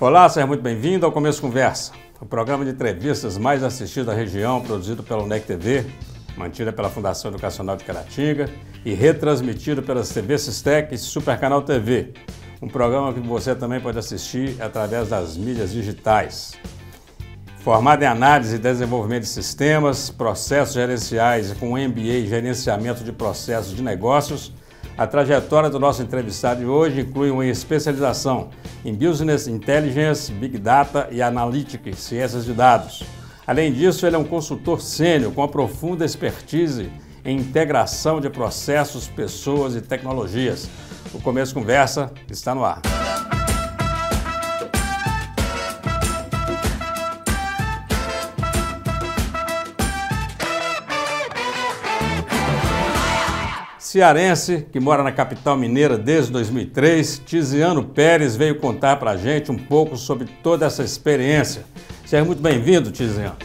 Olá, seja muito bem-vindo ao Começo Conversa, o programa de entrevistas mais assistido da região, produzido pela UNEC TV, mantida pela Fundação Educacional de Caratinga e retransmitido pelas TV Sistec e Supercanal TV, um programa que você também pode assistir através das mídias digitais. Formado em análise e desenvolvimento de sistemas, processos gerenciais e com MBA em gerenciamento de processos de negócios, a trajetória do nosso entrevistado de hoje inclui uma especialização em Business Intelligence, Big Data e Analytics, ciências de dados. Além disso, ele é um consultor sênior com a profunda expertise em integração de processos, pessoas e tecnologias. O Começo Conversa está no ar. cearense que mora na capital mineira desde 2003, Tiziano Pérez veio contar para a gente um pouco sobre toda essa experiência. Seja muito bem-vindo, Tiziano.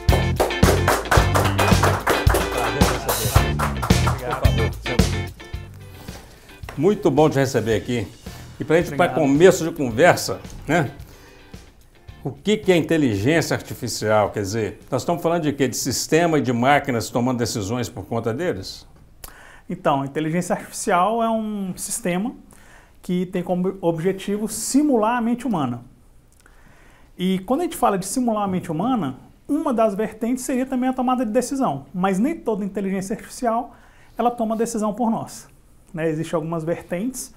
Muito bom te receber aqui. E para a gente, para começo de conversa, né? O que, que é inteligência artificial? Quer dizer, nós estamos falando de quê? De sistema e de máquinas tomando decisões por conta deles? Então, inteligência artificial é um sistema que tem como objetivo simular a mente humana. E quando a gente fala de simular a mente humana, uma das vertentes seria também a tomada de decisão, mas nem toda inteligência artificial ela toma decisão por nós. Né? Existem algumas vertentes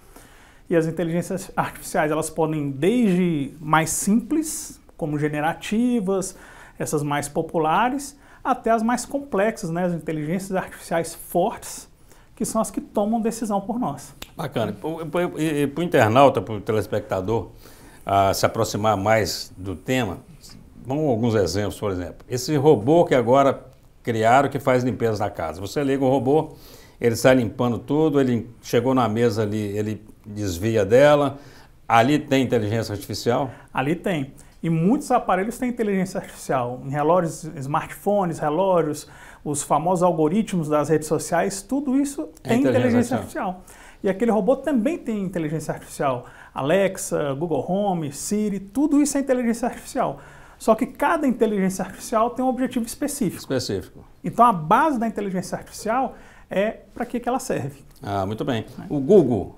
e as inteligências artificiais elas podem desde mais simples, como generativas, essas mais populares, até as mais complexas, né? as inteligências artificiais fortes, que são as que tomam decisão por nós. Bacana. E para o internauta, para o telespectador, se aproximar mais do tema, vamos alguns exemplos, por exemplo. Esse robô que agora criaram que faz limpeza na casa. Você liga o robô, ele sai limpando tudo, ele chegou na mesa ali, ele desvia dela. Ali tem inteligência artificial? Ali tem. E muitos aparelhos têm inteligência artificial. Em relógios, smartphones, relógios, os famosos algoritmos das redes sociais, tudo isso tem é inteligência, inteligência artificial. artificial. E aquele robô também tem inteligência artificial. Alexa, Google Home, Siri, tudo isso é inteligência artificial. Só que cada inteligência artificial tem um objetivo específico. Específico. Então a base da inteligência artificial é para que, que ela serve. Ah, muito bem. É. O Google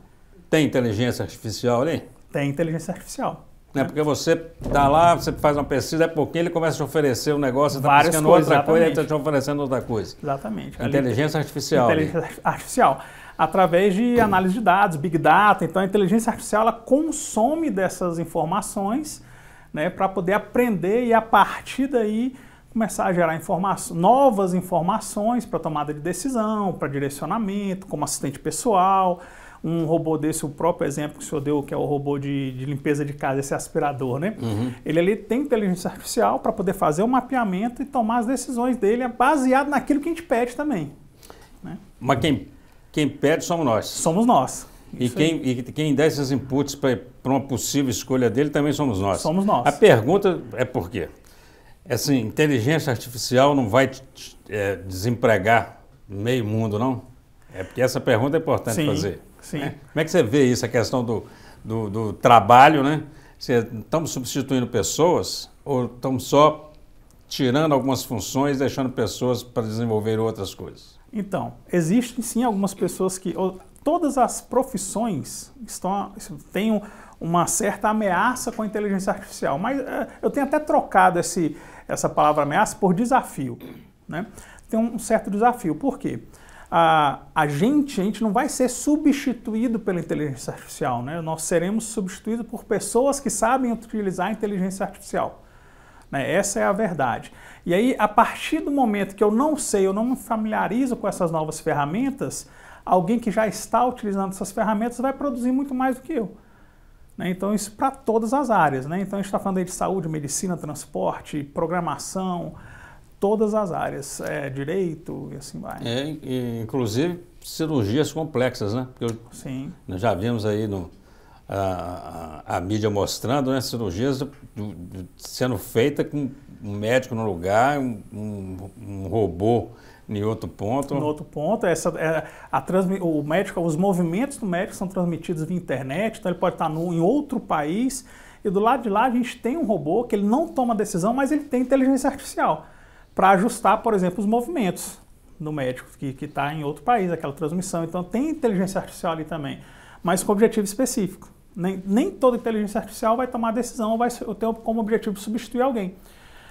tem inteligência artificial ali? Tem inteligência artificial. É porque você tá lá, você faz uma pesquisa, é porque ele começa a te oferecer um negócio, está buscando coisas, outra tá exatamente. coisa, e está te oferecendo outra coisa. Exatamente. Inteligência artificial. Inteligência artificial. Através de análise de dados, big data. Então, a inteligência artificial ela consome dessas informações né, para poder aprender e, a partir daí, começar a gerar informações novas informações para tomada de decisão, para direcionamento, como assistente pessoal um robô desse, o próprio exemplo que o senhor deu, que é o robô de, de limpeza de casa, esse aspirador, né? Uhum. Ele ali tem inteligência artificial para poder fazer o mapeamento e tomar as decisões dele é baseado naquilo que a gente pede também. Né? Mas quem, quem pede somos nós. Somos nós. E quem, e quem, dá esses inputs para uma possível escolha dele também somos nós. Somos nós. A pergunta é por quê? É assim, inteligência artificial não vai é, desempregar meio mundo, não? É porque essa pergunta é importante Sim. fazer. Sim. Né? Como é que você vê isso, a questão do, do, do trabalho, né? Estamos é, substituindo pessoas ou estamos só tirando algumas funções, deixando pessoas para desenvolver outras coisas? Então, existem sim algumas pessoas que. Ou, todas as profissões estão, têm uma certa ameaça com a inteligência artificial, mas é, eu tenho até trocado esse, essa palavra ameaça por desafio. Né? Tem um certo desafio. Por quê? Porque a, a gente, a gente não vai ser substituído pela inteligência artificial, né? Nós seremos substituídos por pessoas que sabem utilizar a inteligência artificial. Né? Essa é a verdade. E aí, a partir do momento que eu não sei, eu não me familiarizo com essas novas ferramentas, alguém que já está utilizando essas ferramentas vai produzir muito mais do que eu. Né? Então, isso para todas as áreas. Né? Então, a gente está falando aí de saúde, medicina, transporte, programação, todas as áreas, é, direito e assim vai. É, inclusive cirurgias complexas, né? Porque Sim. Nós já vimos aí no, a, a, a mídia mostrando né, cirurgias sendo feitas com um médico no lugar, um, um, um robô em outro ponto. Em outro ponto, essa, é, a transmi, o médico, os movimentos do médico são transmitidos via internet, então ele pode estar no, em outro país. E do lado de lá a gente tem um robô que ele não toma decisão, mas ele tem inteligência artificial para ajustar, por exemplo, os movimentos do médico que está em outro país, aquela transmissão. Então tem inteligência artificial ali também, mas com objetivo específico. Nem, nem toda inteligência artificial vai tomar decisão ou vai ter como objetivo substituir alguém.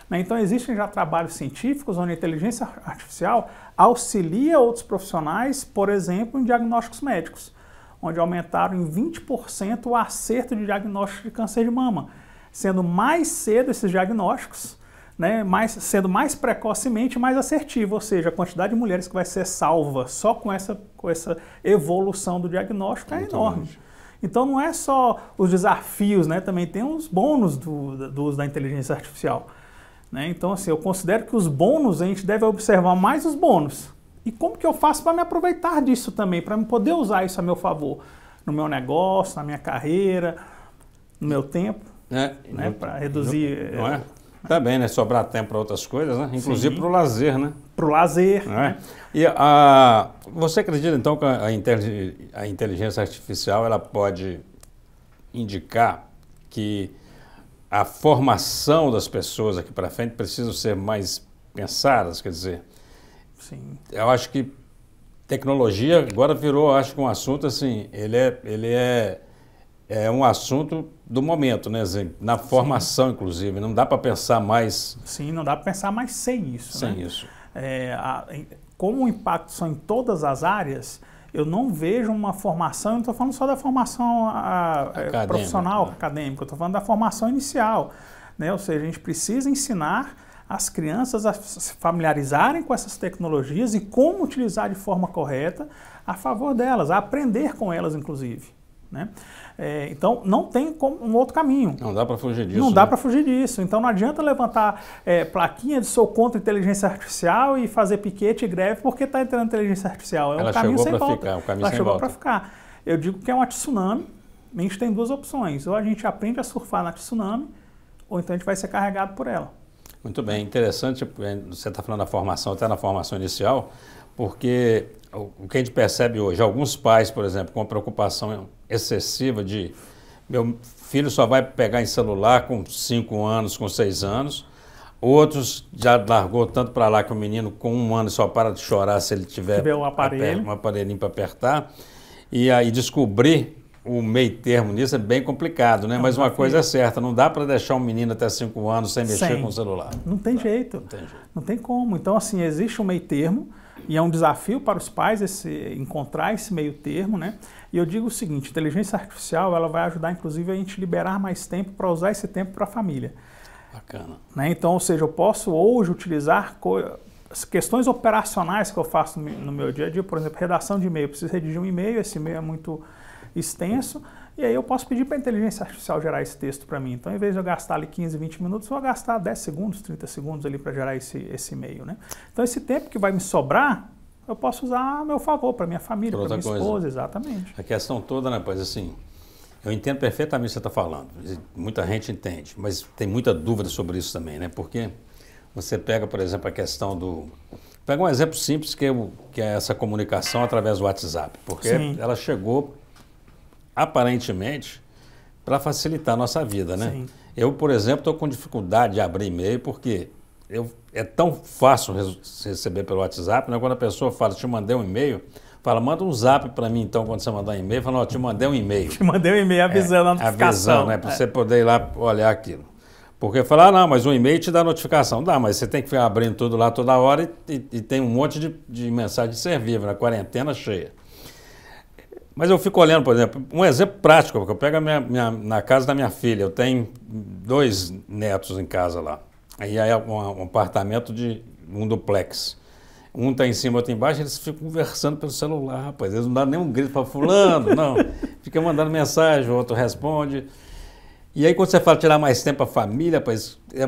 Né? Então, existem já trabalhos científicos onde a inteligência artificial auxilia outros profissionais, por exemplo, em diagnósticos médicos, onde aumentaram em 20% o acerto de diagnóstico de câncer de mama, sendo mais cedo esses diagnósticos né, mais, sendo mais precocemente mais assertivo, ou seja, a quantidade de mulheres que vai ser salva só com essa, com essa evolução do diagnóstico é, é enorme. Então não é só os desafios, né, também tem os bônus do, do uso da inteligência artificial. Né? Então assim, eu considero que os bônus, a gente deve observar mais os bônus. E como que eu faço para me aproveitar disso também, para poder usar isso a meu favor? No meu negócio, na minha carreira, no meu tempo, é, né? para reduzir não, não é? é também tá né? Sobrar tempo para outras coisas, né? Inclusive para o lazer, né? Para o lazer. É? Né? E a, você acredita então que a, intelig, a inteligência artificial ela pode indicar que a formação das pessoas aqui para frente precisam ser mais pensadas, quer dizer. Sim. Eu acho que tecnologia agora virou, acho que um assunto assim, ele é, ele é é um assunto do momento, né, Zé? Na formação, Sim. inclusive. Não dá para pensar mais. Sim, não dá para pensar mais sem isso. Né? Sem né? isso. É, a, como o impacto são em todas as áreas, eu não vejo uma formação, não estou falando só da formação a, é, acadêmica, profissional, né? acadêmica, estou falando da formação inicial. Né? Ou seja, a gente precisa ensinar as crianças a se familiarizarem com essas tecnologias e como utilizar de forma correta a favor delas, a aprender com elas, inclusive. Né? É, então não tem como, um outro caminho. Não dá para fugir disso. Não né? dá para fugir disso. Então não adianta levantar é, plaquinha de sou contra inteligência artificial e fazer piquete e greve porque está entrando inteligência artificial. É Ela caminho sem volta. Ficar, um caminho Ela sem chegou para ficar. Eu digo que é uma tsunami. A gente tem duas opções. Ou a gente aprende a surfar na tsunami, ou então a gente vai ser carregado por ela. Muito bem, interessante. É, você está falando da formação, até tá na formação inicial, porque o que a gente percebe hoje, alguns pais, por exemplo, com preocupação excessiva de meu filho só vai pegar em celular com 5 anos, com 6 anos. Outros já largou tanto para lá que o menino com um ano só para de chorar se ele tiver, tiver um aparelho, um aparelhinho para apertar. E aí descobri o meio termo nisso é bem complicado, né? É Mas uma desafio. coisa é certa, não dá para deixar um menino até 5 anos sem mexer sem. com o celular. Não tem, não, jeito. não tem jeito. Não tem como. Então, assim, existe um meio termo e é um desafio para os pais esse, encontrar esse meio termo, né? E eu digo o seguinte, inteligência artificial, ela vai ajudar, inclusive, a gente liberar mais tempo para usar esse tempo para a família. Bacana. Né? Então, ou seja, eu posso hoje utilizar questões operacionais que eu faço no meu dia a dia, por exemplo, redação de e-mail. Eu preciso redigir um e-mail, esse e-mail é muito extenso, e aí eu posso pedir para a inteligência artificial gerar esse texto para mim. Então, em vez de eu gastar ali 15, 20 minutos, eu vou gastar 10 segundos, 30 segundos ali para gerar esse, esse e-mail, né? Então, esse tempo que vai me sobrar, eu posso usar a meu favor, para minha família, para minha coisa. esposa, exatamente. A questão toda, né, pois assim, eu entendo perfeitamente o que você está falando, muita gente entende, mas tem muita dúvida sobre isso também, né? Porque você pega, por exemplo, a questão do... Pega um exemplo simples que é, o, que é essa comunicação através do WhatsApp, porque Sim. ela chegou aparentemente, para facilitar a nossa vida, né? Sim. Eu, por exemplo, estou com dificuldade de abrir e-mail porque eu, é tão fácil receber pelo WhatsApp, né? Quando a pessoa fala, te mandei um e-mail, fala, manda um zap para mim então quando você mandar um e-mail, fala, ó, te mandei um e-mail. Te mandei um e-mail é, avisando é, a notificação. Avisando, né? Para é. você poder ir lá olhar aquilo. Porque falar, ah, não, mas um e-mail te dá notificação. Dá, mas você tem que ficar abrindo tudo lá toda hora e, e, e tem um monte de, de mensagem de ser vivo, na né? quarentena cheia. Mas eu fico olhando, por exemplo, um exemplo prático, porque eu pego minha, minha, na casa da minha filha, eu tenho dois netos em casa lá. Aí é um, um apartamento de um duplex. Um está em cima, outro embaixo, eles ficam conversando pelo celular, rapaz. Eles não dão nenhum grito para fulano, não. Fica mandando mensagem, o outro responde. E aí quando você fala tirar mais tempo a família, rapaz, é,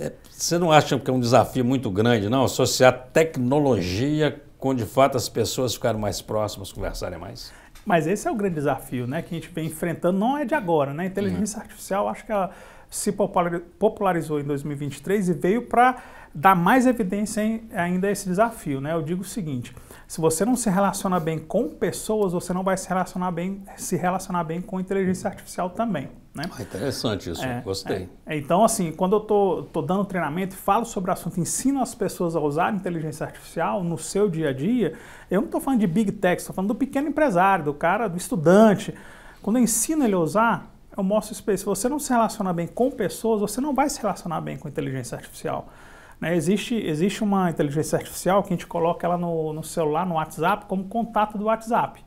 é, você não acha que é um desafio muito grande, não? Associar tecnologia com, de fato, as pessoas ficarem mais próximas, conversarem mais? Mas esse é o grande desafio né, que a gente vem enfrentando, não é de agora, né? Inteligência uhum. artificial, acho que ela se popularizou em 2023 e veio para dar mais evidência ainda a esse desafio. Né? Eu digo o seguinte: se você não se relaciona bem com pessoas, você não vai se relacionar bem, se relacionar bem com inteligência artificial também. Né? Ah, interessante isso, é, gostei. É. Então, assim, quando eu estou tô, tô dando treinamento e falo sobre o assunto, ensino as pessoas a usar inteligência artificial no seu dia a dia, eu não estou falando de big tech, estou falando do pequeno empresário, do cara, do estudante. Quando eu ensino ele a usar, eu mostro isso para Se você não se relaciona bem com pessoas, você não vai se relacionar bem com inteligência artificial. Né? Existe, existe uma inteligência artificial que a gente coloca ela no, no celular, no WhatsApp, como contato do WhatsApp.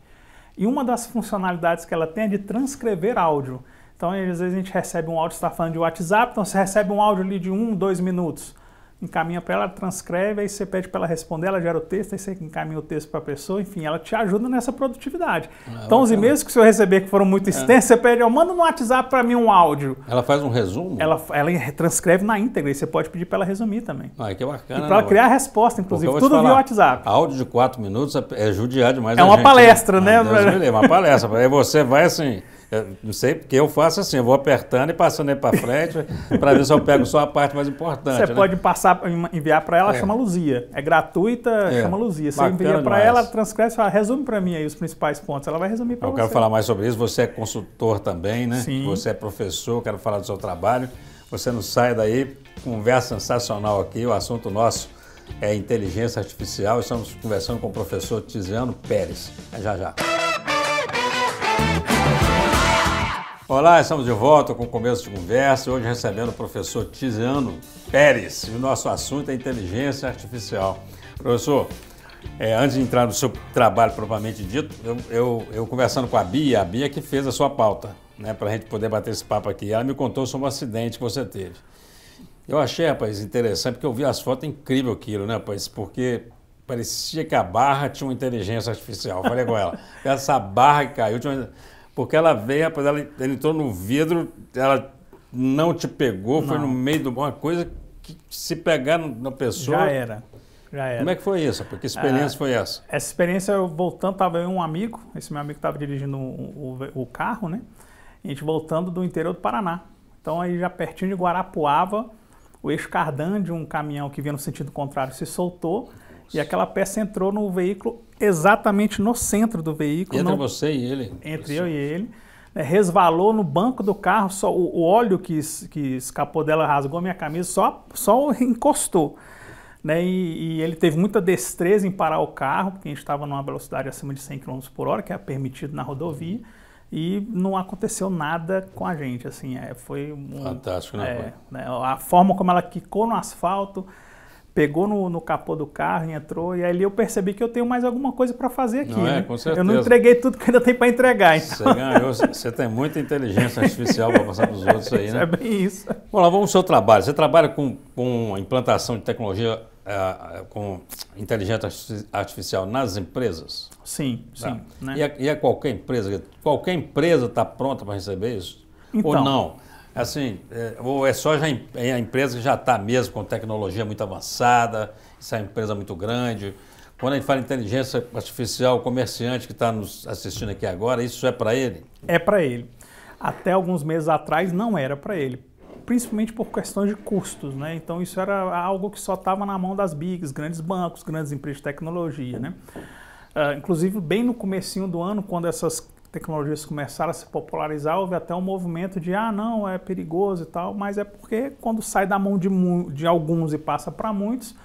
E uma das funcionalidades que ela tem é de transcrever áudio. Então, às vezes a gente recebe um áudio, está falando de WhatsApp, então você recebe um áudio ali de um, dois minutos encaminha para ela, transcreve, aí você pede para ela responder, ela gera o texto, aí você encaminha o texto para a pessoa, enfim, ela te ajuda nessa produtividade. É, então, os e-mails que o senhor receber que foram muito é. extensos, você pede, oh, manda no WhatsApp para mim um áudio. Ela faz um resumo? Ela, ela transcreve na íntegra, e você pode pedir para ela resumir também. Ah, que bacana. E para ela né, criar a resposta, inclusive, tudo falar, via WhatsApp. Áudio de quatro minutos é, é judiar demais. É uma gente, né? palestra, né? né? É uma palestra. Aí você vai assim não sei, porque eu faço assim, eu vou apertando e passando aí para frente para ver se eu pego só a parte mais importante. Você né? pode passar, enviar para ela, é. chama Luzia. É gratuita, é. chama Luzia. Você Bacana envia para ela, transcreve fala, resume para mim aí os principais pontos. Ela vai resumir para você. Eu quero falar mais sobre isso. Você é consultor também, né? Sim. Você é professor, quero falar do seu trabalho. Você não sai daí, conversa sensacional aqui. O assunto nosso é inteligência artificial. Estamos conversando com o professor Tiziano Pérez. É já já. Olá, estamos de volta com o começo de conversa, hoje recebendo o professor Tiziano Pérez, e o nosso assunto é inteligência artificial. Professor, é, antes de entrar no seu trabalho propriamente dito, eu, eu, eu, conversando com a Bia, a Bia que fez a sua pauta, né, para a gente poder bater esse papo aqui, ela me contou sobre um acidente que você teve. Eu achei, rapaz, interessante, porque eu vi as fotos, é incrível aquilo, né, rapaz, porque parecia que a barra tinha uma inteligência artificial. falei com ela, essa barra que caiu tinha uma porque ela veio, rapaz, ela, ela entrou no vidro, ela não te pegou, não. foi no meio de uma coisa que se pegar na pessoa. Já era. Já era. Como é que foi isso? Porque experiência ah, foi essa? Essa experiência, eu voltando, estava eu um amigo, esse meu amigo estava dirigindo o, o, o carro, né? a gente voltando do interior do Paraná. Então aí já pertinho de Guarapuava, o eixo de um caminhão que vinha no sentido contrário se soltou e aquela peça entrou no veículo exatamente no centro do veículo. Entre não... você e ele. Entre eu e ele. Né, resvalou no banco do carro, só o, o óleo que, que escapou dela rasgou minha camisa, só, só encostou. Né, e, e, ele teve muita destreza em parar o carro, porque a gente estava numa velocidade acima de 100 km por hora, que é permitido na rodovia, e não aconteceu nada com a gente, assim, é, foi um... Fantástico, né? É, né, a forma como ela quicou no asfalto, pegou no, no, capô do carro e entrou. E ali eu percebi que eu tenho mais alguma coisa para fazer aqui. Não é? né? é, com certeza. Eu não entreguei tudo que ainda tem para entregar. Então. Você ganhou, você tem muita inteligência artificial para passar para os outros aí, né? É bem isso. Bom, lá vamos ao seu trabalho. Você trabalha com, com implantação de tecnologia é, com inteligência artificial nas empresas? Sim, tá? sim. Né? E, é, e qualquer empresa? Qualquer empresa está pronta para receber isso? Então, Ou não? Assim, é, ou é só já é, a empresa que já está mesmo com tecnologia muito avançada, isso é uma empresa muito grande. Quando a gente fala em inteligência artificial, o comerciante que está nos assistindo aqui agora, isso é para ele? É para ele. Até alguns meses atrás não era para ele, principalmente por questões de custos, né? Então isso era algo que só estava na mão das bigs, grandes bancos, grandes empresas de tecnologia, né? Uh, inclusive bem no comecinho do ano, quando essas tecnologias começaram a se popularizar, houve até um movimento de ah, não, é perigoso e tal, mas é porque quando sai da mão de, de alguns e passa para muitos,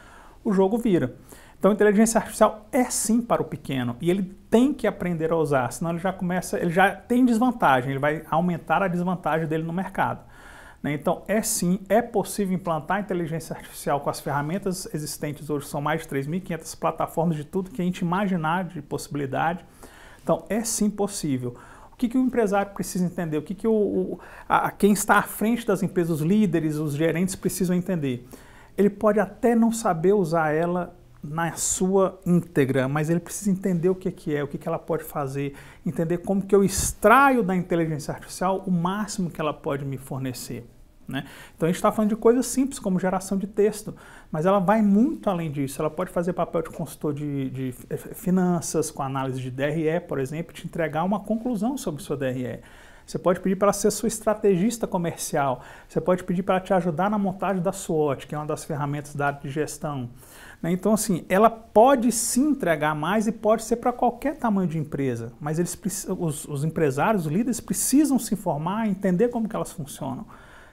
o jogo vira. Então, a inteligência artificial é sim para o pequeno e ele tem que aprender a usar, senão ele já começa, ele já tem desvantagem, ele vai aumentar a desvantagem dele no mercado. Né? Então, é sim, é possível implantar inteligência artificial com as ferramentas existentes hoje, são mais de 3.500 plataformas de tudo que a gente imaginar de possibilidade. Então, é sim possível. O que, que o empresário precisa entender? O que, que o, o a, quem está à frente das empresas, os líderes, os gerentes precisam entender? Ele pode até não saber usar ela na sua íntegra, mas ele precisa entender o que, que é, o que, que ela pode fazer, entender como que eu extraio da inteligência artificial o máximo que ela pode me fornecer. Né? Então a gente está falando de coisas simples como geração de texto. Mas ela vai muito além disso. Ela pode fazer papel de consultor de, de finanças, com análise de DRE, por exemplo, te entregar uma conclusão sobre seu DRE. Você pode pedir para ser sua estrategista comercial. Você pode pedir para te ajudar na montagem da SWOT, que é uma das ferramentas da área de gestão. Né? Então, assim, ela pode se entregar mais e pode ser para qualquer tamanho de empresa, mas eles, os, os empresários, os líderes precisam se informar, entender como que elas funcionam,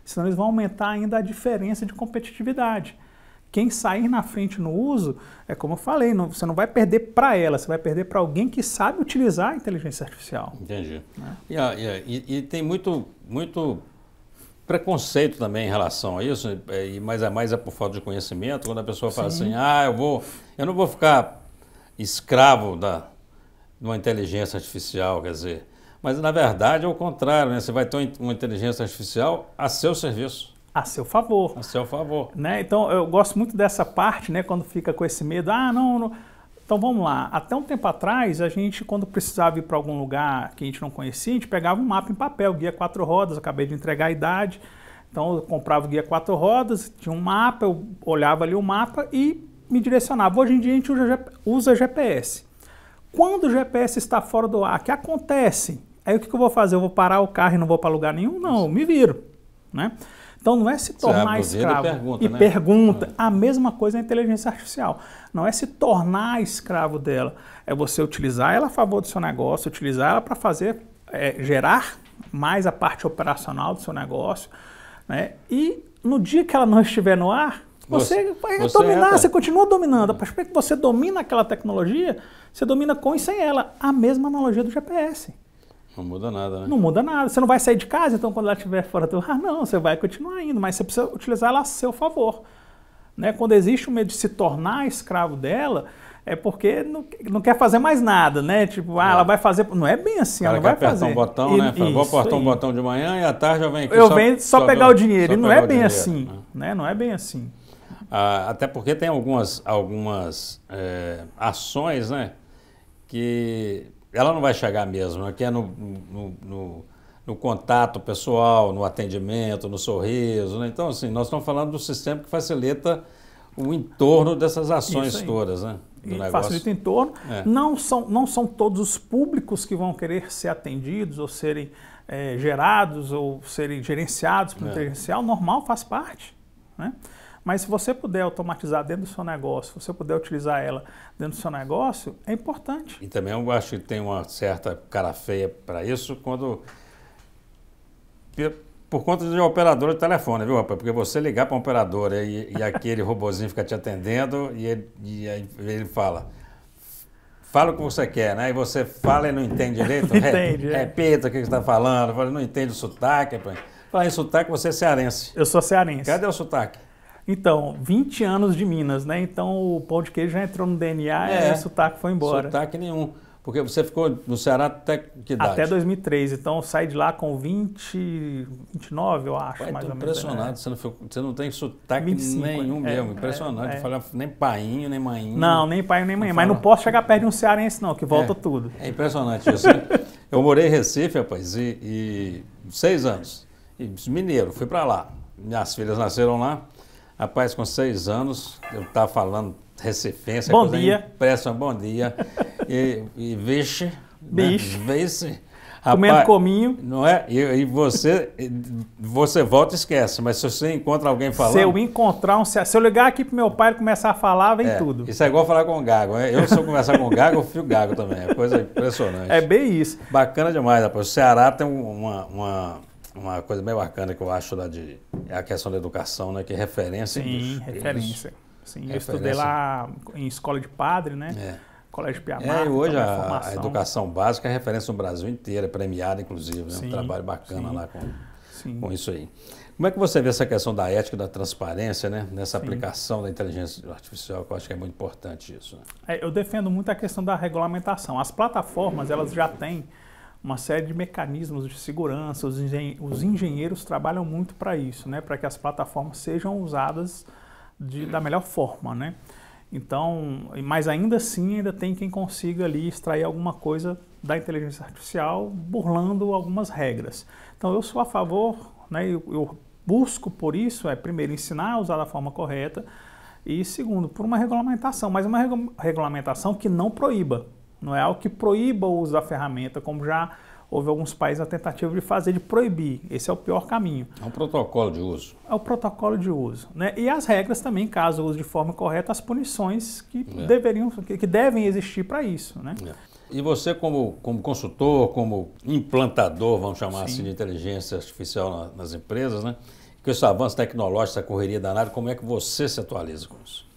senão eles vão aumentar ainda a diferença de competitividade. Quem sair na frente no uso, é como eu falei, não, você não vai perder para ela, você vai perder para alguém que sabe utilizar a inteligência artificial. Entendi. Né? E, ah, ah, e, e, tem muito, muito preconceito também em relação a isso, e eh, mais a é, mais é por falta de conhecimento, quando a pessoa fala Sim. assim, ah, eu vou, eu não vou ficar escravo da, de uma inteligência artificial, quer dizer. Mas na verdade é o contrário, né? Você vai ter uma inteligência artificial a seu serviço a seu favor. A seu favor. Né? Então eu gosto muito dessa parte, né? Quando fica com esse medo, ah, não, não. Então vamos lá. Até um tempo atrás, a gente, quando precisava ir para algum lugar que a gente não conhecia, a gente pegava um mapa em papel, guia quatro rodas, acabei de entregar a idade. Então eu comprava o guia quatro rodas, tinha um mapa, eu olhava ali o mapa e me direcionava. Hoje em dia a gente usa GPS. Quando o GPS está fora do ar, que acontece? Aí o que, que eu vou fazer? Eu vou parar o carro e não vou para lugar nenhum? Não, me viro, né? Então não é se é tornar escravo. E pergunta. E né? pergunta. É. A mesma coisa na inteligência artificial. Não é se tornar escravo dela. É você utilizar ela a favor do seu negócio, utilizar ela para fazer, é, gerar mais a parte operacional do seu negócio. Né? E no dia que ela não estiver no ar, você, vai você dominar, você continua dominando. A partir que você domina aquela tecnologia, você domina com e sem ela. A mesma analogia do GPS. Não muda nada, né? Não muda nada. Você não vai sair de casa, então quando ela estiver fora do ar, não, você vai continuar indo, mas você precisa utilizar ela a seu favor. Né? Quando existe o medo de se tornar escravo dela, é porque não, não quer fazer mais nada, né? Tipo, ah, é. ela vai fazer. Não é bem assim, ela vai fazer. um botão, né? e, né? Fala, vou apertar um botão de manhã e à tarde eu venho aqui. Eu só, venho só, só pegar o dinheiro. E não é bem dinheiro, assim, né? né? Não é bem assim. Ah, até porque tem algumas, algumas é, ações, né? Que ela não vai chegar mesmo, aqui é no, no, no, no contato pessoal, no atendimento, no sorriso. Né? Então, assim, nós estamos falando do sistema que facilita o entorno dessas ações todas, né? e facilita o entorno. É. Não, são, não são todos os públicos que vão querer ser atendidos ou serem é, gerados ou serem gerenciados pelo é. Normal, faz parte. Né? Mas se você puder automatizar dentro do seu negócio, se você puder utilizar ela dentro do seu negócio, é importante. E também eu acho que tem uma certa cara feia para isso quando. Por conta de operador de telefone, viu, rapaz? Porque você ligar para um operador e, e aquele robozinho fica te atendendo e ele, e ele fala fala o que você quer, né? E você fala e não entende direito, entende, é. repita o que você está falando, fala, não entende o sotaque. Fala em sotaque, você é cearense. Eu sou cearense. Cadê o sotaque? Então, 20 anos de Minas, né? Então o pão de queijo já entrou no DNA é, e o sotaque foi embora. Sotaque nenhum. Porque você ficou no Ceará até que idade? Até 2003. Então sai de lá com 20, 29, eu acho, mais então ou menos. impressionado. Né? Você, não ficou, você não tem sotaque 25, nenhum é, mesmo. É, impressionante. É, é. Falar nem painho, nem mãe. Não, nem pai, nem mãe. Mas não posso chegar perto de um cearense, não, que volta é, tudo. É impressionante isso. Né? eu morei em Recife, rapaz, e, e seis anos. E mineiro, fui para lá. Minhas filhas nasceram lá. Rapaz, com seis anos, eu estava tá falando recifense. Bom dia. Impressa, bom dia. E, e vixe. Né? Bicho. Né? Vixe. Rapaz, comendo cominho. Não é? E, e você, você volta e esquece, mas se você encontra alguém falando. Se eu encontrar um. Se eu ligar aqui pro meu pai e começar a falar, vem é, tudo. Isso é igual falar com o Gago. Né? Eu, se eu começar com o Gago, eu fio Gago também. É coisa impressionante. É bem isso. Bacana demais, rapaz. O Ceará tem uma, uma uma coisa bem bacana que eu acho lá de é a questão da educação, né? Que é referência. Sim, dos, referência. Eles, Sim, referência. eu estudei lá em escola de padre, né? É. Colégio Piamar. É, então, hoje a, a, educação básica é referência no Brasil inteiro, é premiada, inclusive. Né? um trabalho bacana sim, lá com, sim. com isso aí. Como é que você vê essa questão da ética e da transparência, né? Nessa aplicação da inteligência artificial, que eu acho que é muito importante isso. Né? É, eu defendo muito a questão da regulamentação. As plataformas, elas já têm uma série de mecanismos de segurança. Os, engen os engenheiros trabalham muito para isso, né? para que as plataformas sejam usadas de, da melhor forma. Né? Então, mas ainda assim ainda tem quem consiga ali extrair alguma coisa da inteligência artificial burlando algumas regras. Então eu sou a favor, né, eu, eu busco por isso, é primeiro ensinar a usar da forma correta e segundo, por uma regulamentação, mas uma regu regulamentação que não proíba, não é algo que proíba o uso da ferramenta, como já houve alguns países a tentativa de fazer, de proibir. Esse é o pior caminho. É um protocolo de uso. É o protocolo de uso. Né? E as regras também, caso use de forma correta, as punições que, é. deveriam, que, devem existir para isso. Né? É. E você, como, como consultor, como implantador, vamos chamar assim, Sim. assim, de inteligência artificial nas empresas, né? com esse avanço tecnológico, essa correria danada, como é que você se atualiza com isso?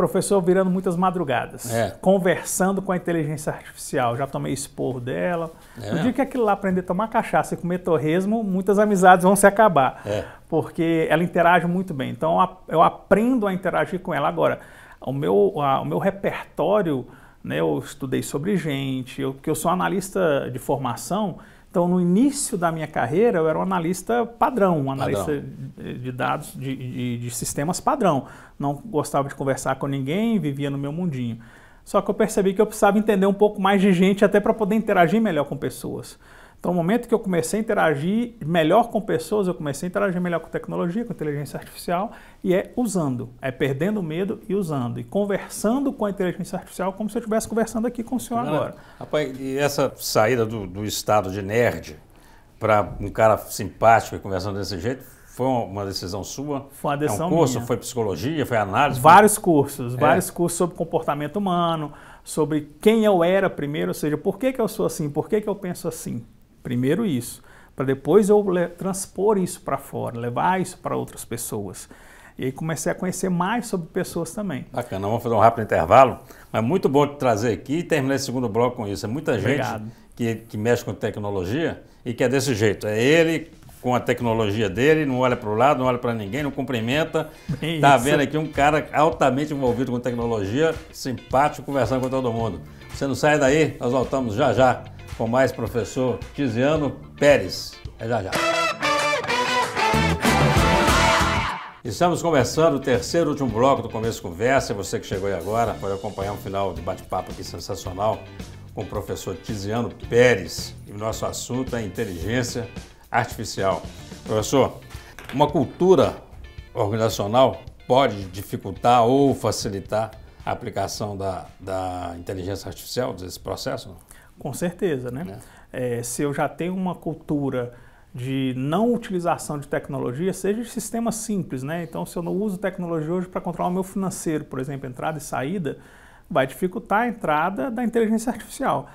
Professor virando muitas madrugadas, é. conversando com a inteligência artificial. Já tomei expor dela. É. No dia que aquilo lá aprender a tomar cachaça e comer torresmo, muitas amizades vão se acabar. É. Porque ela interage muito bem. Então eu aprendo a interagir com ela. Agora, o meu, a, o meu repertório, né, eu estudei sobre gente, eu, que eu sou analista de formação, então, no início da minha carreira, eu era um analista padrão, um analista padrão. de dados, de, de, de sistemas padrão. Não gostava de conversar com ninguém, vivia no meu mundinho. Só que eu percebi que eu precisava entender um pouco mais de gente até para poder interagir melhor com pessoas. Então, no momento que eu comecei a interagir melhor com pessoas, eu comecei a interagir melhor com tecnologia, com inteligência artificial, e é usando, é perdendo o medo e usando, e conversando com a inteligência artificial como se eu estivesse conversando aqui com o senhor Não, agora. Rapaz, e essa saída do, do estado de nerd para um cara simpático e conversando desse jeito foi uma decisão sua? Foi uma decisão é um curso, minha. Foi psicologia, foi análise? Vários foi... cursos, é. vários cursos sobre comportamento humano, sobre quem eu era primeiro, ou seja, por que, que eu sou assim, por que, que eu penso assim. Primeiro isso, para depois eu transpor isso para fora, levar isso para outras pessoas. E aí comecei a conhecer mais sobre pessoas também. Bacana, vamos fazer um rápido intervalo, mas muito bom te trazer aqui e terminar esse segundo bloco com isso. É muita Obrigado. gente que, que mexe com tecnologia e que é desse jeito. É ele com a tecnologia dele, não olha para o lado, não olha para ninguém, não cumprimenta. Está é tá vendo aqui um cara altamente envolvido com tecnologia, simpático, conversando com todo mundo. Você não sai daí, nós voltamos já já com mais professor Tiziano Pérez. É já já. Estamos começando o terceiro e último bloco do Começo Conversa. Você que chegou aí agora pode acompanhar um final de bate-papo aqui sensacional com o professor Tiziano Pérez. E o nosso assunto é inteligência artificial. Professor, uma cultura organizacional pode dificultar ou facilitar a aplicação da, da inteligência artificial, desse processo? Com certeza, né? É. É, se eu já tenho uma cultura de não utilização de tecnologia, seja de sistema simples, né? Então, se eu não uso tecnologia hoje para controlar o meu financeiro, por exemplo, entrada e saída, vai dificultar a entrada da inteligência artificial.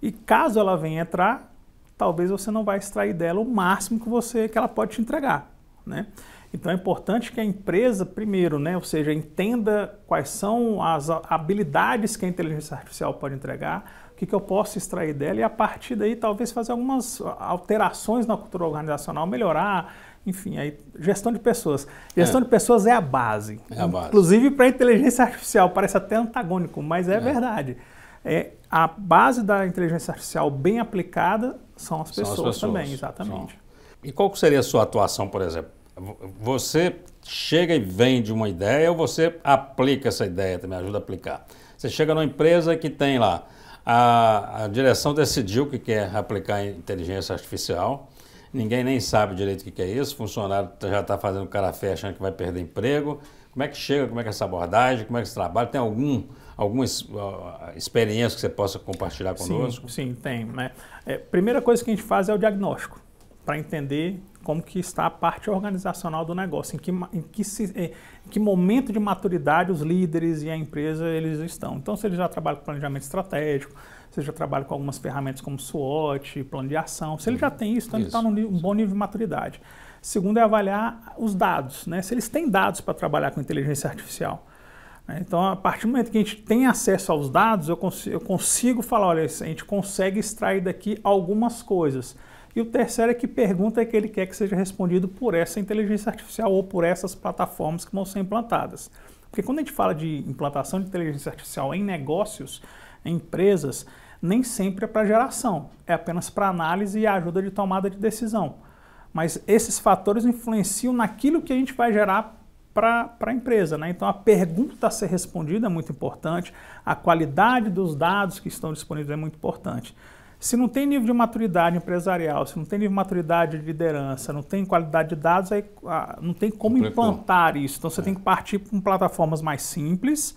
E caso ela venha entrar, talvez você não vai extrair dela o máximo que você que ela pode te entregar. Né? Então é importante que a empresa, primeiro, né, ou seja, entenda quais são as habilidades que a inteligência artificial pode entregar, o que, que eu posso extrair dela e a partir daí talvez fazer algumas alterações na cultura organizacional, melhorar, enfim, aí gestão de pessoas. Gestão é. de pessoas é a base. É a base. Inclusive para a inteligência artificial, parece até antagônico, mas é, é. verdade. É, a base da inteligência artificial bem aplicada são as pessoas, são as pessoas. também, exatamente. São. E qual seria a sua atuação, por exemplo? Você chega e vende uma ideia ou você aplica essa ideia, também ajuda a aplicar? Você chega numa empresa que tem lá, a, a direção decidiu que quer aplicar inteligência artificial, ninguém nem sabe direito o que, é isso, o funcionário já está fazendo cara feia achando que vai perder emprego. Como é que chega, como é que é essa abordagem, como é que é se trabalha? Tem algum, alguma experiência que você possa compartilhar conosco? Sim, sim tem. Né? É, primeira coisa que a gente faz é o diagnóstico para entender como que está a parte organizacional do negócio, em que, em, que se, eh, em que momento de maturidade os líderes e a empresa eles estão. Então, se eles já trabalham com planejamento estratégico, se eles já trabalham com algumas ferramentas como SWOT, plano de ação, se ele já tem isso, então tá isso. ele está num um bom nível de maturidade. Segundo é avaliar os dados, né? se eles têm dados para trabalhar com inteligência artificial. Né? Então, a partir do momento que a gente tem acesso aos dados, eu consigo, eu consigo falar, olha, a gente consegue extrair daqui algumas coisas. E o terceiro é que pergunta é que ele quer que seja respondido por essa inteligência artificial ou por essas plataformas que vão ser implantadas. Porque quando a gente fala de implantação de inteligência artificial em negócios, em empresas, nem sempre é para geração, é apenas para análise e ajuda de tomada de decisão. Mas esses fatores influenciam naquilo que a gente vai gerar para a empresa. Né? Então a pergunta a ser respondida é muito importante, a qualidade dos dados que estão disponíveis é muito importante. Se não tem nível de maturidade empresarial, se não tem nível de maturidade de liderança, não tem qualidade de dados, aí ah, não tem como implantar isso. Então você é. tem que partir com plataformas mais simples,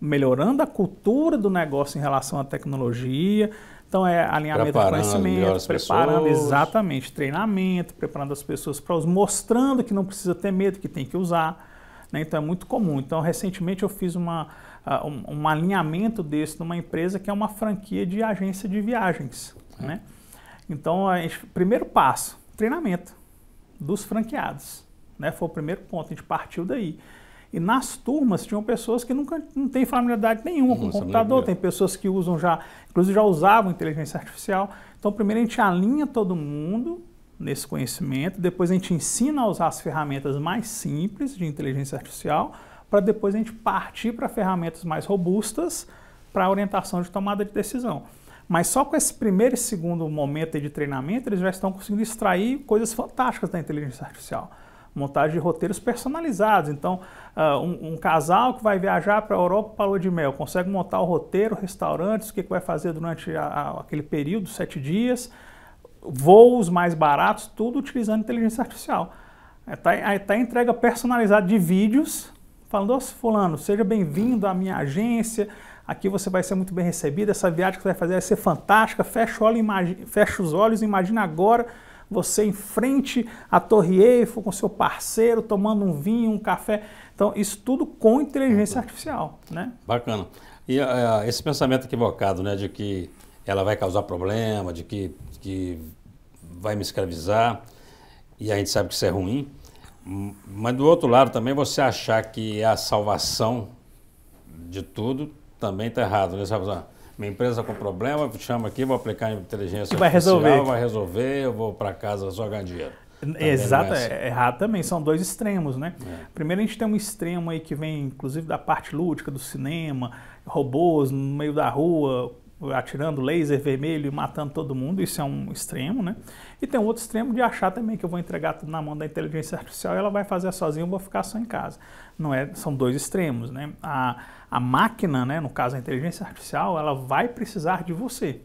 melhorando a cultura do negócio em relação à tecnologia. Então é alinhamento preparando de conhecimento, preparando pessoas. exatamente treinamento, preparando as pessoas para os mostrando que não precisa ter medo, que tem que usar. Né? Então é muito comum. Então recentemente eu fiz uma uh, um, um, alinhamento desse numa empresa que é uma franquia de agência de viagens. É. Né? Então, a gente, primeiro passo, treinamento dos franqueados. Né? Foi o primeiro ponto, a gente partiu daí. E nas turmas tinham pessoas que nunca não têm familiaridade nenhuma Nossa, com o é computador, tem pessoas que usam já, inclusive já usavam inteligência artificial. Então, primeiro a gente alinha todo mundo nesse conhecimento, depois a gente ensina a usar as ferramentas mais simples de inteligência artificial para depois a gente partir para ferramentas mais robustas para orientação de tomada de decisão. Mas só com esse primeiro e segundo momento de treinamento, eles já estão conseguindo extrair coisas fantásticas da inteligência artificial. Montagem de roteiros personalizados. Então, uh, um, um, casal que vai viajar para a Europa para a Lua de Mel consegue montar o roteiro, restaurantes, o que, que vai fazer durante a, a, aquele período, sete dias, voos mais baratos, tudo utilizando inteligência artificial. Está é, tá entrega personalizada de vídeos falando, nossa, fulano, seja bem-vindo à minha agência, aqui você vai ser muito bem recebido, essa viagem que você vai fazer vai ser fantástica, fecha, olho, imagina, fecha os olhos, imagina agora você em frente à Torre Eiffel com seu parceiro, tomando um vinho, um café. Então, isso tudo com inteligência artificial, né? Bacana. E uh, esse pensamento equivocado, né, de que ela vai causar problema, de que, que vai me escravizar, e a gente sabe que isso é ruim, mas do outro lado também você achar que é a salvação de tudo também está errado. Né? Ah, minha empresa tá com problema, chama aqui, vou aplicar inteligência vai artificial, resolver. vai resolver, eu vou para casa só ganhar dinheiro. Também é Exato, assim. é, assim. errado também, são dois extremos, né? É. Primeiro a gente tem um extremo aí que vem, inclusive, da parte lúdica do cinema, robôs no meio da rua, atirando laser vermelho e matando todo mundo, isso é um extremo, né? E tem um outro extremo de achar também que eu vou entregar tudo na mão da inteligência artificial e ela vai fazer sozinha, eu vou ficar só em casa. Não é, são dois extremos, né? A, a máquina, né, no caso a inteligência artificial, ela vai precisar de você.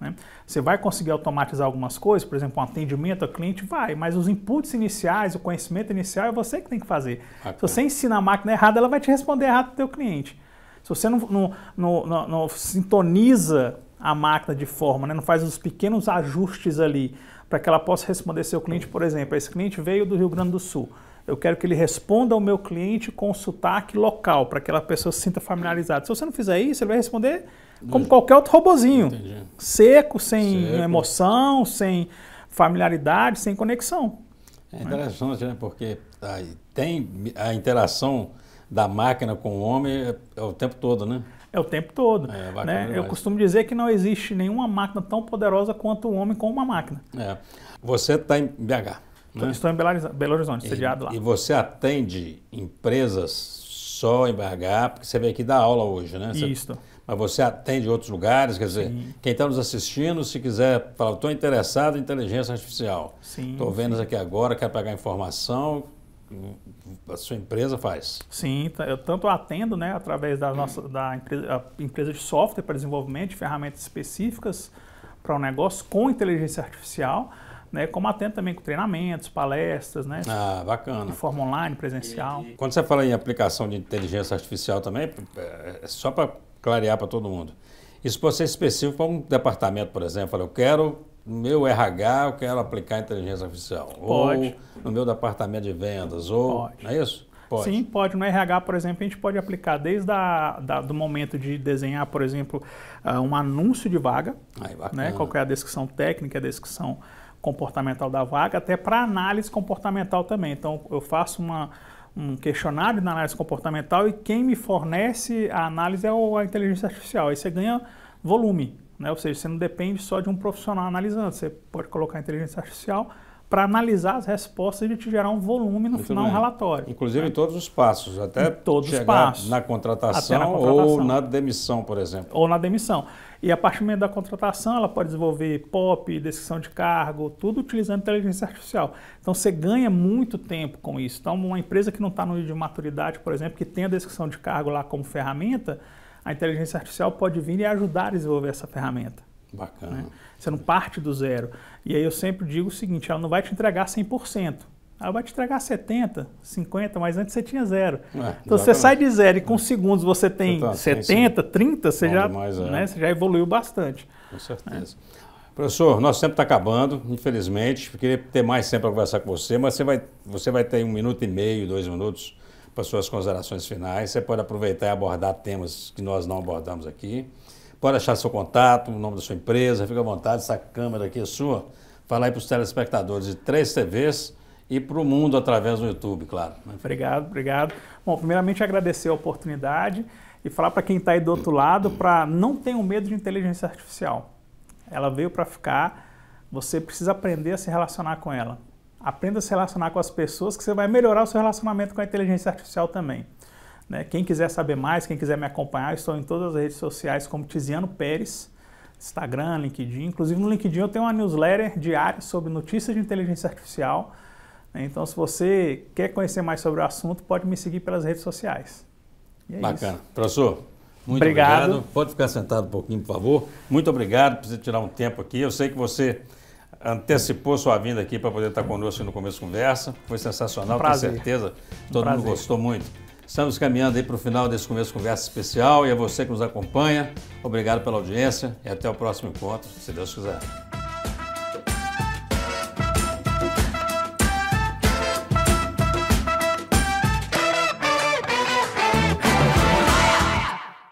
Né? Você vai conseguir automatizar algumas coisas, por exemplo, um atendimento ao cliente, vai, mas os inputs iniciais, o conhecimento inicial é você que tem que fazer. Ah, Se você tá. ensina a máquina errada, ela vai te responder errado para o teu cliente. Se você não, não, não, não sintoniza a máquina de forma, né? não faz os pequenos ajustes ali para que ela possa responder seu cliente, por exemplo, esse cliente veio do Rio Grande do Sul. Eu quero que ele responda ao meu cliente com sotaque local, para que aquela pessoa se sinta familiarizada. Se você não fizer isso, ele vai responder como qualquer outro robozinho. Entendi. Seco, sem Seco. emoção, sem familiaridade, sem conexão. É interessante, né? Porque tem a interação da máquina com o homem é, é, o tempo todo, né? É o tempo todo. É, né? Eu costumo dizer que não existe nenhuma máquina tão poderosa quanto o homem com uma máquina. É. Você está em BH. Né? Estou em Belo Horizonte, sediado lá. E você atende empresas só em BH, porque você veio aqui dar aula hoje, né? Você, Isso. Mas você atende outros lugares, quer dizer, sim. quem está nos assistindo, se quiser falar, estou interessado em inteligência artificial. Estou vendo sim. isso aqui agora, quero pegar informação, a sua empresa faz. Sim, tá, eu tanto atendo né, através da nossa da empresa, empresa de software para desenvolvimento de ferramentas específicas para o um negócio com inteligência artificial, né, como atendo também com treinamentos, palestras, né? Ah, bacana. De forma online, presencial. E, e... Quando você fala em aplicação de inteligência artificial também, é, é só para clarear para todo mundo. Isso pode ser específico para um departamento, por exemplo. Eu quero no meu RH eu quero aplicar inteligência artificial. Pode. Ou no meu departamento de vendas, ou... Pode. Não é isso? Pode. Sim, pode. No RH, por exemplo, a gente pode aplicar desde o do momento de desenhar, por exemplo, uh, um anúncio de vaga, né? qual é a descrição técnica, a descrição comportamental da vaga, até para análise comportamental também. Então, eu faço uma, um questionário de análise comportamental e quem me fornece a análise é a inteligência artificial. Aí você ganha volume. Né? Ou seja, você não depende só de um profissional analisando, você pode colocar inteligência artificial para analisar as respostas e te gerar um volume no Muito final bem. um relatório. Inclusive né? em todos os passos, até todos chegar os passos, na contratação, na contratação ou na demissão, por exemplo. Ou na demissão. E a partir do momento da contratação, ela pode desenvolver POP, descrição de cargo, tudo utilizando inteligência artificial. Então você ganha muito tempo com isso. Então uma empresa que não está no nível de maturidade, por exemplo, que tem a descrição de cargo lá como ferramenta, a inteligência artificial pode vir e ajudar a desenvolver essa ferramenta. Bacana. Né? Você não parte do zero. E aí eu sempre digo o seguinte, ela não vai te entregar 100%. Ela vai te entregar 70, 50, mas antes você tinha zero. É, então você sai de zero e com é. segundos você tem tá, 70, sim, 30, você já, demais, é. né, você já evoluiu bastante. Com né? certeza. Professor, nosso tempo está acabando, infelizmente. queria ter mais tempo para conversar com você, mas você vai, você vai ter um minuto e meio, dois minutos para suas considerações finais. Você pode aproveitar e abordar temas que nós não abordamos aqui. Pode achar seu contato, o nome da sua empresa, fica à vontade, essa câmera aqui é sua. Fala aí para os telespectadores de três TVs e para o mundo através do YouTube, claro. Né? Obrigado, obrigado. Bom, primeiramente agradecer a oportunidade e falar para quem está aí do outro lado para não tenham medo de inteligência artificial. Ela veio para ficar, você precisa aprender a se relacionar com ela. Aprenda a se relacionar com as pessoas, que você vai melhorar o seu relacionamento com a inteligência artificial também. Né? Quem quiser saber mais, quem quiser me acompanhar, estou em todas as redes sociais como Tiziano Pérez, Instagram, LinkedIn. Inclusive no LinkedIn eu tenho uma newsletter diária sobre notícias de inteligência artificial. Né? Então, se você quer conhecer mais sobre o assunto, pode me seguir pelas redes sociais. E é Bacana. Isso. Professor, muito obrigado. obrigado. Pode ficar sentado um pouquinho, por favor. Muito obrigado por você tirar um tempo aqui. Eu sei que você antecipou sua vinda aqui para poder estar tá conosco no começo da conversa. Foi sensacional, um tenho certeza. Todo um mundo gostou muito. Estamos caminhando aí para o final desse começo de conversa especial e a é você que nos acompanha, obrigado pela audiência e até o próximo encontro, se Deus quiser.